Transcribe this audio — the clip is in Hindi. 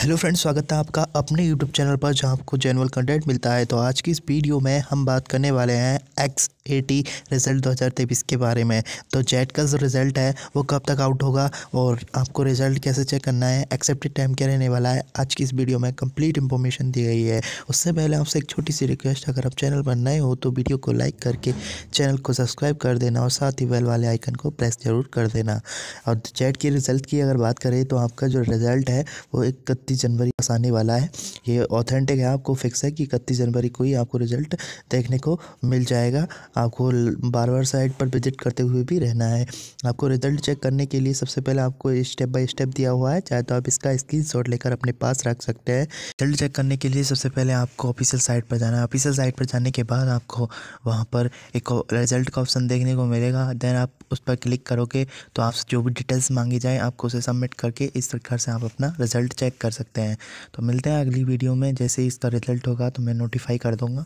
हेलो फ्रेंड्स स्वागत है आपका अपने यूट्यूब चैनल पर जहां आपको जनरल कंटेंट मिलता है तो आज की इस वीडियो में हम बात करने वाले हैं एक्स एटी रिज़ल्ट 2023 के बारे में तो जेट का जो रिज़ल्ट है वो कब तक आउट होगा और आपको रिज़ल्ट कैसे चेक करना है एक्सेप्टेड टाइम क्या रहने वाला है आज की इस वीडियो में कंप्लीट इंफॉर्मेशन दी गई है उससे पहले आपसे एक छोटी सी रिक्वेस्ट अगर आप चैनल पर नए हो तो वीडियो को लाइक करके चैनल को सब्सक्राइब कर देना और साथ ही बेल वाले आइकन को प्रेस जरूर कर देना और जेट के रिज़ल्ट की अगर बात करें तो आपका जो रिज़ल्ट है वो इकतीस जनवरी पास आने वाला है ये ऑथेंटिक है आपको फिक्स है कि इकतीस जनवरी को ही आपको रिज़ल्ट देखने को मिल जाएगा आपको बार बार साइट पर विजिट करते हुए भी रहना है आपको रिजल्ट चेक करने के लिए सबसे पहले आपको स्टेप बाय स्टेप दिया हुआ है चाहे तो आप इसका स्क्रीन लेकर अपने पास रख सकते हैं रिजल्ट चेक करने के लिए सबसे पहले आपको ऑफिशियल साइट पर जाना है ऑफिशियल साइट पर जाने के बाद आपको वहाँ पर एक रिजल्ट का ऑप्शन देखने को मिलेगा देन आप उस पर क्लिक करोगे तो आपसे जो भी डिटेल्स मांगी जाए आपको उसे सबमिट करके इस प्रकार से आप अपना रिजल्ट चेक कर सकते हैं तो मिलते हैं अगली वीडियो में जैसे इसका रिजल्ट होगा तो मैं नोटिफाई कर दूँगा